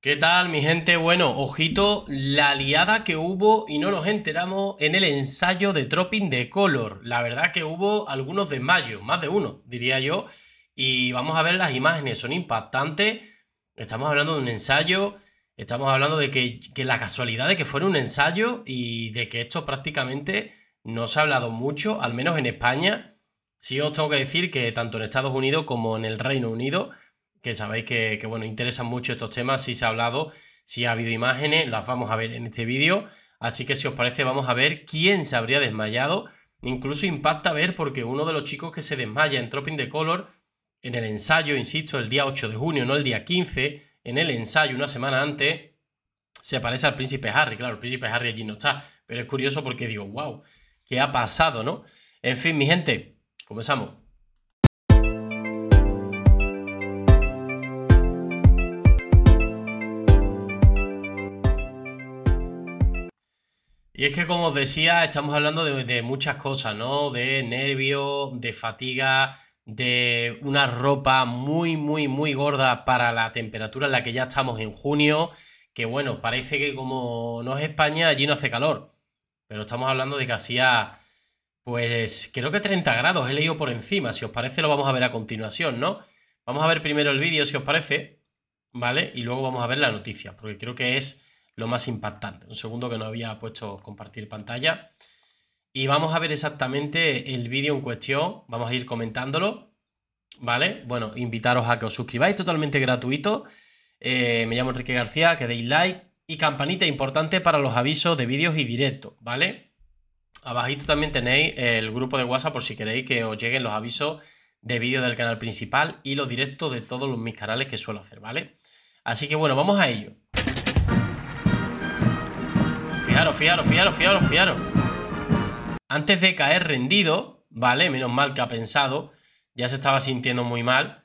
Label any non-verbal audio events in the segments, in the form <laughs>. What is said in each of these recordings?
¿Qué tal, mi gente? Bueno, ojito, la liada que hubo y no nos enteramos en el ensayo de Tropping de Color. La verdad que hubo algunos desmayos, más de uno, diría yo. Y vamos a ver las imágenes, son impactantes. Estamos hablando de un ensayo, estamos hablando de que, que la casualidad de que fuera un ensayo y de que esto prácticamente no se ha hablado mucho, al menos en España. Sí os tengo que decir que tanto en Estados Unidos como en el Reino Unido que sabéis que, bueno, interesan mucho estos temas, si se ha hablado, si ha habido imágenes, las vamos a ver en este vídeo. Así que si os parece vamos a ver quién se habría desmayado. Incluso impacta ver porque uno de los chicos que se desmaya en Tropping the Color, en el ensayo, insisto, el día 8 de junio, no el día 15, en el ensayo una semana antes, se parece al príncipe Harry. Claro, el príncipe Harry allí no está, pero es curioso porque digo, wow, ¿qué ha pasado, no? En fin, mi gente, comenzamos. Y es que, como os decía, estamos hablando de, muchas cosas, ¿no? De nervios, de fatiga, de una ropa muy, muy, muy gorda para la temperatura en la que ya estamos en junio, que bueno, parece que como no es España, allí no hace calor, pero estamos hablando de que hacía, pues creo que 30 grados, he leído por encima, si os parece lo vamos a ver a continuación, ¿no? Vamos a ver primero el vídeo, si os parece, ¿vale? Y luego vamos a ver la noticia, porque creo que es lo más impactante. Un segundo que no había puesto compartir pantalla. Y vamos a ver exactamente el vídeo en cuestión. Vamos a ir comentándolo. ¿Vale? Bueno, invitaros a que os suscribáis totalmente gratuito. Eh, me llamo Enrique García, que deis like y campanita importante para los avisos de vídeos y directos, ¿vale? Abajito también tenéis el grupo de WhatsApp por si queréis que os lleguen los avisos de vídeos del canal principal y los directos de todos los, mis canales que suelo hacer, ¿vale? Así que bueno, vamos a ello. Fiaros, fiaros, fiaros, fiaros, Antes de caer rendido, ¿vale? Menos mal que ha pensado. Ya se estaba sintiendo muy mal.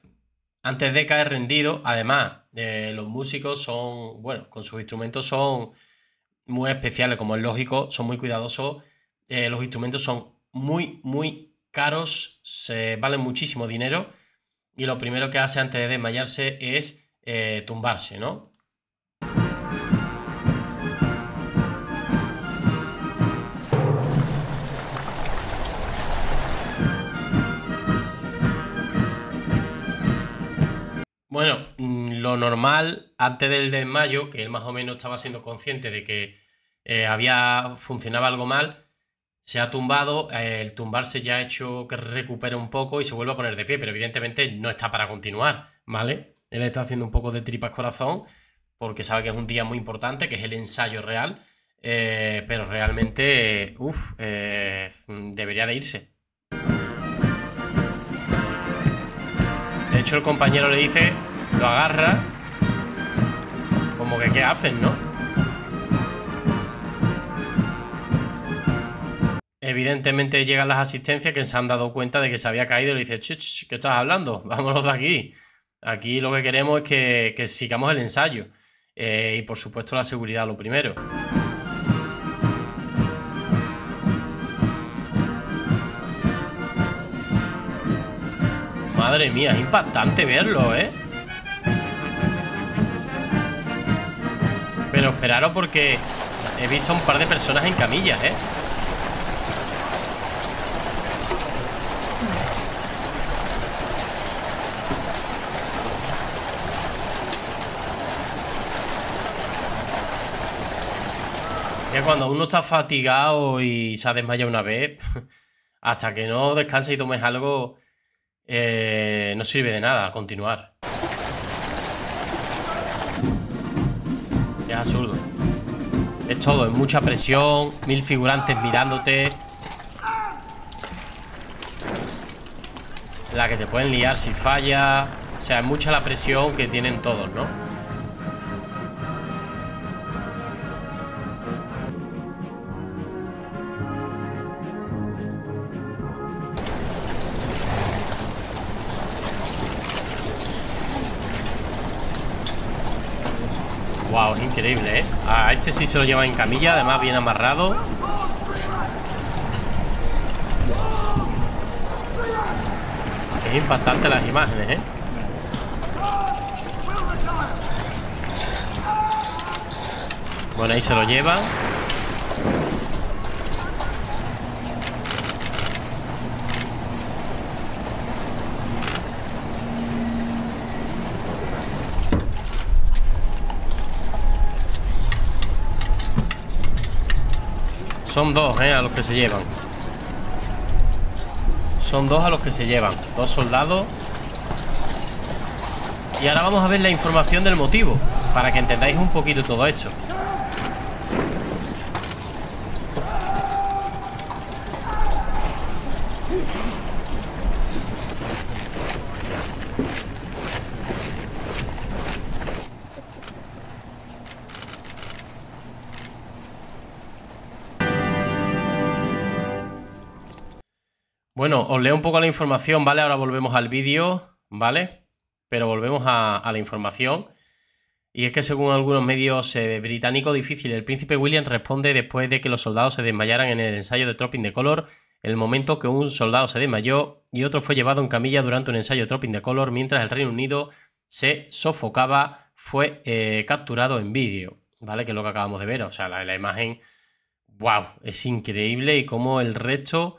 Antes de caer rendido, además, eh, los músicos son, bueno, con sus instrumentos son muy especiales, como es lógico, son muy cuidadosos. Eh, los instrumentos son muy, muy caros, se valen muchísimo dinero. Y lo primero que hace antes de desmayarse es eh, tumbarse, ¿no? normal, antes del desmayo, que él más o menos estaba siendo consciente de que eh, había funcionaba algo mal, se ha tumbado, eh, el tumbarse ya ha hecho que recupere un poco y se vuelva a poner de pie, pero evidentemente no está para continuar, ¿vale? Él está haciendo un poco de tripas corazón porque sabe que es un día muy importante, que es el ensayo real, eh, pero realmente, uff, debería de irse. De hecho, el compañero le dice lo agarra. Como que qué hacen, ¿no? Evidentemente llegan las asistencias que se han dado cuenta de que se había caído y le dice, Chuch, ¿qué estás hablando? <laughs> Vámonos de aquí. Aquí lo que queremos es que, sigamos el ensayo. Eh, y por supuesto la seguridad lo primero. Madre mía, es impactante verlo, ¿eh? pero esperaros porque he visto a un par de personas en camillas, ¿eh? Que cuando uno está fatigado y se ha desmayado una vez, <laughs> hasta que no descanse y tomes algo, eh, no sirve de nada continuar. absurdo. Es todo, es mucha presión, mil figurantes mirándote. La que te pueden liar si falla. O sea, es mucha la presión que tienen todos, ¿no? Wow, increíble, ¿eh? A este sí se lo lleva en camilla, además bien amarrado. Es impactante las imágenes, ¿eh? Bueno, ahí se lo lleva. Son dos, ¿eh? A los que se llevan. Son dos a los que se llevan. Dos soldados. Y ahora vamos a ver la información del motivo. Para que entendáis un poquito todo esto. Bueno, os leo un poco la información, ¿vale? Ahora volvemos al vídeo, ¿vale? Pero volvemos a, la información. Y es que según algunos medios eh, británicos, difícil. El príncipe William responde después de que los soldados se desmayaran en el ensayo de Tropping de Color, el momento que un soldado se desmayó y otro fue llevado en camilla durante un ensayo de Tropping de Color mientras el Reino Unido se sofocaba, fue eh, capturado en vídeo, ¿vale? Que es lo que acabamos de ver, o sea, la, imagen, wow, es increíble y como el resto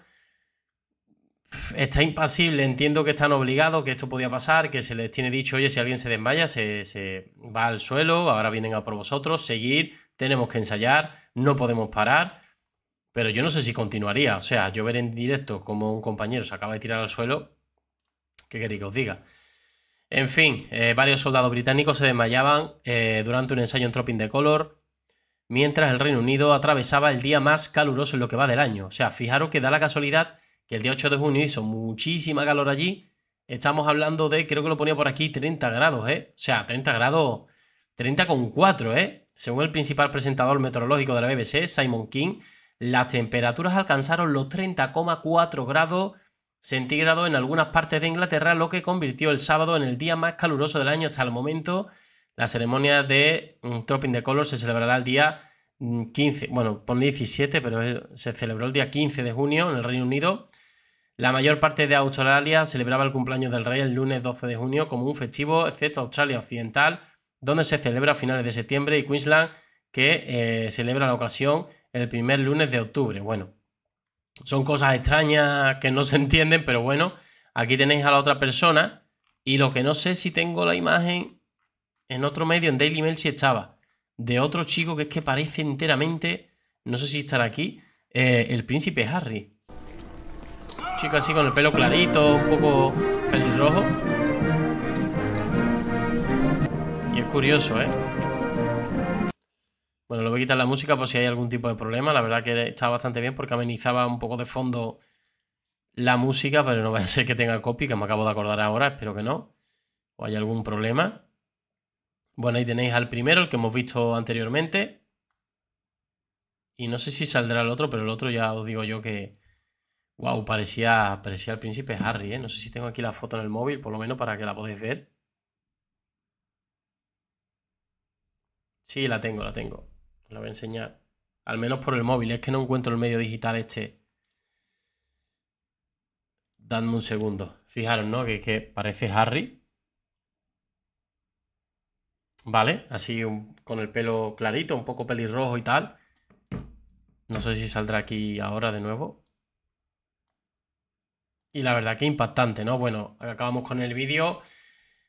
está impasible, entiendo que están obligados, que esto podía pasar, que se les tiene dicho, oye, si alguien se desmaya, se, se va al suelo, ahora vienen a por vosotros, seguir, tenemos que ensayar, no podemos parar. Pero yo no sé si continuaría. O sea, yo ver en directo como un compañero se acaba de tirar al suelo. ¿Qué queréis que os diga? En fin, eh, varios soldados británicos se desmayaban eh, durante un ensayo en Tropping de Color, mientras el Reino Unido atravesaba el día más caluroso en lo que va del año. O sea, fijaros que da la casualidad que el día 8 de junio hizo muchísima calor allí. Estamos hablando de, creo que lo ponía por aquí, 30 grados, ¿eh? O sea, 30 grados, 30,4, ¿eh? Según el principal presentador meteorológico de la BBC, Simon King, las temperaturas alcanzaron los 30,4 grados centígrados en algunas partes de Inglaterra, lo que convirtió el sábado en el día más caluroso del año hasta el momento. La ceremonia de mm, Tropping the Color se celebrará el día 15, mm, bueno, pone 17, pero se celebró el día 15 de junio en el Reino Unido. La mayor parte de Australia celebraba el cumpleaños del rey el lunes 12 de junio como un festivo, excepto Australia Occidental, donde se celebra a finales de septiembre, y Queensland, que eh, celebra la ocasión el primer lunes de octubre. Bueno, son cosas extrañas que no se <laughs> entienden, pero bueno, aquí tenéis a la otra persona, y lo que no sé si tengo la imagen en otro medio, en Daily Mail si estaba, de otro chico que es que parece enteramente, no sé si estará aquí, eh, el príncipe Harry. Chico así con el pelo clarito, un poco pelirrojo. Y es curioso, ¿eh? Bueno, lo voy a quitar la música por si hay algún tipo de problema. La verdad que está bastante bien porque amenizaba un poco de fondo la música, pero no <laughs> va a ser que tenga copy, que me acabo de acordar ahora, espero que no. O hay algún problema. Bueno, ahí tenéis al primero, el que hemos visto anteriormente. Y no sé si saldrá el otro, pero el otro ya os digo yo que, Wow, parecía, parecía el príncipe Harry, ¿eh? No sé si tengo aquí la foto en el móvil, por lo menos para que la podáis ver. Sí, la tengo, la tengo. La voy a enseñar. Al menos por el móvil, es que no encuentro el medio digital este. Dadme un segundo. Fijaros, ¿no? Que, que parece Harry. ¿Vale? Así con el pelo clarito, un poco pelirrojo y tal. No sé si saldrá aquí ahora de nuevo. Y la verdad que impactante, ¿no? Bueno, acabamos con el vídeo.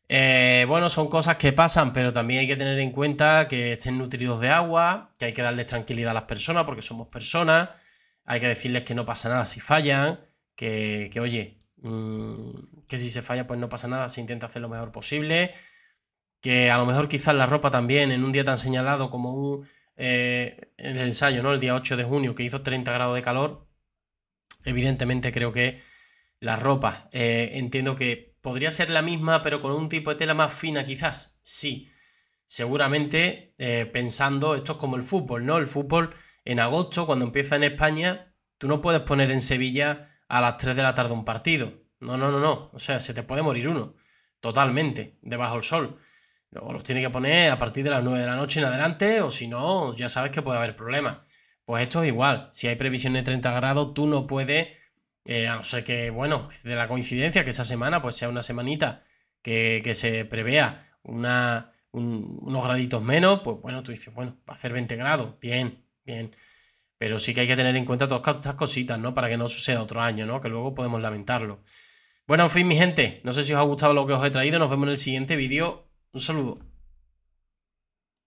Eh, bueno, son cosas que pasan, pero también hay que tener en cuenta que estén nutridos de agua, que hay que darles tranquilidad a las personas porque somos personas, hay que decirles que no pasa nada si fallan, que, oye, mm, que si se falla pues no pasa nada, se intenta hacer lo mejor posible, que a lo mejor quizás la ropa también en un día tan señalado como un, eh, el ensayo, ¿no? El día 8 de junio que hizo 30 grados de calor, evidentemente creo que la ropa, eh, entiendo que podría ser la misma, pero con un tipo de tela más fina quizás. Sí, seguramente eh, pensando, esto es como el fútbol, ¿no? El fútbol en agosto, cuando empieza en España, tú no puedes poner en Sevilla a las 3 de la tarde un partido. No, no, no, no. O sea, se te puede morir uno. Totalmente, debajo del sol. O los tiene que poner a partir de las 9 de la noche en adelante, o si no, ya sabes que puede haber problemas. Pues esto es igual. Si hay previsión de 30 grados, tú no puedes eh, a no ser que, bueno, de la coincidencia que esa semana pues sea una semanita que, se prevea unos graditos menos, pues bueno, tú dices, bueno, va a hacer 20 grados, bien, bien. Pero sí que hay que tener en cuenta todas estas cositas, ¿no? Para que no suceda otro año, ¿no? Que luego podemos lamentarlo. Bueno, en fin, mi gente, no sé si os ha gustado lo que os he traído, nos vemos en el siguiente vídeo. Un saludo.